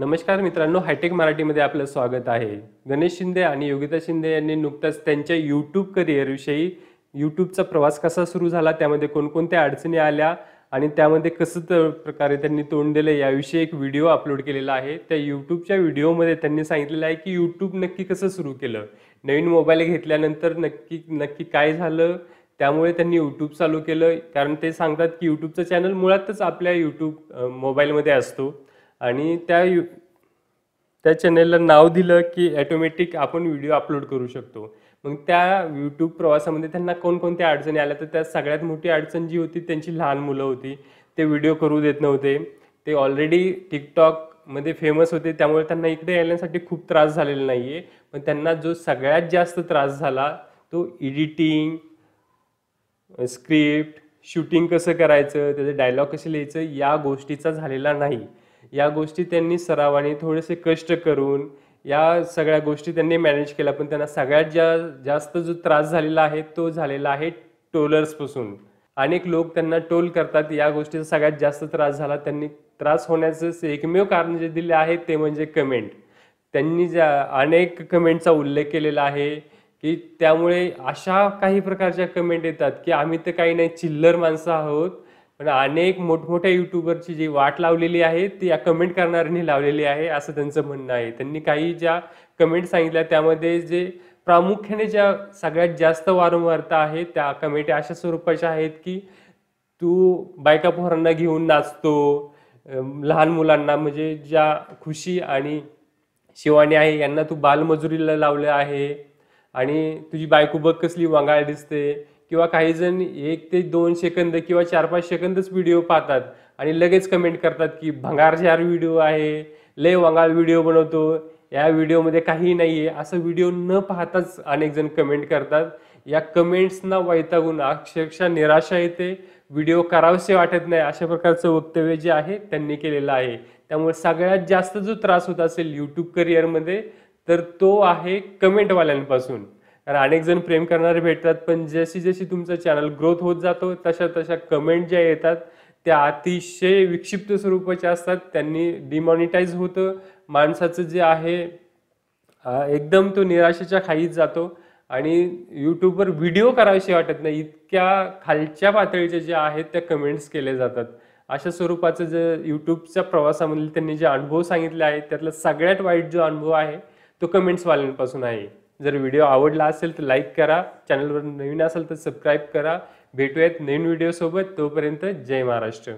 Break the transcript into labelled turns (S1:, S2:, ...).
S1: नमस्कार मित्रांनो हायटेक मराठीमध्ये आपलं स्वागत आहे गणेश शिंदे आणि योगिता शिंदे यांनी नुकताच त्यांच्या यूट्यूब करिअरविषयी यूट्यूबचा प्रवास कसा सुरू झाला त्यामध्ये कोणकोणत्या अडचणी आल्या आणि त्यामध्ये कसं प्रकारे त्यांनी तोंड दिलं याविषयी एक व्हिडिओ अपलोड केलेला आहे त्या यूट्यूबच्या व्हिडिओमध्ये त्यांनी सांगितलेलं आहे की यूट्यूब नक्की कसं सुरू केलं नवीन मोबाईल घेतल्यानंतर नक्की नक्की काय झालं त्यामुळे त्यांनी यूट्यूब चालू केलं कारण ते सांगतात की यूट्यूबचं चॅनल मुळातच आपल्या यूट्यूब मोबाईलमध्ये असतो आणि त्या यू त्या चॅनेलला नाव दिलं की ॲटोमॅटिक आपण व्हिडिओ अपलोड करू शकतो मग त्या यूट्यूब प्रवासामध्ये त्यांना कोणकोणत्या अडचणी आल्या तर त्या सगळ्यात मोठी अडचण जी होती त्यांची लहान मुलं होती ते व्हिडिओ करू देत नव्हते ते ऑलरेडी टिकटॉकमध्ये फेमस होते त्यामुळे त्यांना इकडे येण्यासाठी खूप त्रास झालेला नाही आहे पण त्यांना जो सगळ्यात जास्त त्रास झाला तो एडिटिंग स्क्रिप्ट शूटिंग कसं करायचं त्याचे डायलॉग कसे लिहायचं या गोष्टीचा झालेला नाही या गोष्टी त्यांनी सरावाने थोडेसे कष्ट करून या सगळ्या गोष्टी त्यांनी मॅनेज केल्या पण त्यांना सगळ्यात जा जास्त जो त्रास झालेला आहे तो झालेला आहे टोलर्सपासून अनेक लोक त्यांना टोल करतात या गोष्टीचा सगळ्यात जास्त त्रास झाला त्यांनी त्रास होण्याचं एकमेव कारण जे दिले आहे ते म्हणजे कमेंट त्यांनी ज्या अनेक कमेंटचा उल्लेख केलेला आहे की त्यामुळे अशा काही प्रकारच्या कमेंट येतात की आम्ही तर काही नाही चिल्लर माणसं आहोत पण अनेक मोठमोठ्या युट्यूबरची जी वाट लावलेली आहे ती या कमेंट करणाऱ्यांनी लावलेली आहे असं त्यांचं म्हणणं आहे त्यांनी काही ज्या कमेंट सांगितल्या त्यामध्ये जे प्रामुख्याने ज्या सगळ्यात जास्त वारंवारता आहे त्या कमेंट अशा स्वरूपाच्या आहेत की तू बायका पोहरांना घेऊन नाचतो लहान मुलांना म्हणजे ज्या खुशी आणि शिवानी आहे यांना तू बालमजुरीला लावलं आहे आणि तुझी बायको बघ कसली वांगाळ दिसते किंवा काही जण एक ते दोन सेकंद किंवा चार पाच सेकंदच व्हिडिओ पाहतात आणि लगेच कमेंट करतात की भंगारझार व्हिडिओ आहे लय वंगाळ व्हिडिओ बनवतो या व्हिडिओमध्ये काही नाही आहे असं व्हिडिओ न पाहताच अनेक जण कमेंट करतात या कमेंट्सना वैतागून अक्षरशः निराशा येते व्हिडिओ करावसे वाटत नाही अशा प्रकारचं वक्तव्य जे आहे त्यांनी केलेलं आहे त्यामुळे सगळ्यात जास्त जो त्रास होत असेल यूट्यूब करिअरमध्ये तर तो आहे कमेंटवाल्यांपासून कारण अनेक जण प्रेम करणारे भेटतात पण जशी जशी तुमचा चॅनल ग्रोथ होत जातो तशा तशा कमेंट ज्या येतात त्या अतिशय विक्षिप्त स्वरूपाच्या असतात त्यांनी डिमॉनिटाईज होतं माणसाचं जे आहे एकदम तो निराशेच्या खाईत जातो आणि यूट्यूबवर व्हिडिओ करावेसे वाटत नाही इतक्या खालच्या पातळीच्या ज्या आहेत त्या कमेंट्स केले जातात अशा स्वरूपाचं जे यूट्यूबच्या प्रवासामधील त्यांनी जे अनुभव सांगितले आहेत त्यातला सगळ्यात वाईट जो अनुभव आहे तो कमेंट्सवाल्यांपासून आहे जर व्हिडिओ आवडला असेल तर लाईक करा चॅनलवर नवीन असेल तर सबस्क्राईब करा भेटूयात नवीन व्हिडिओसोबत तोपर्यंत जय महाराष्ट्र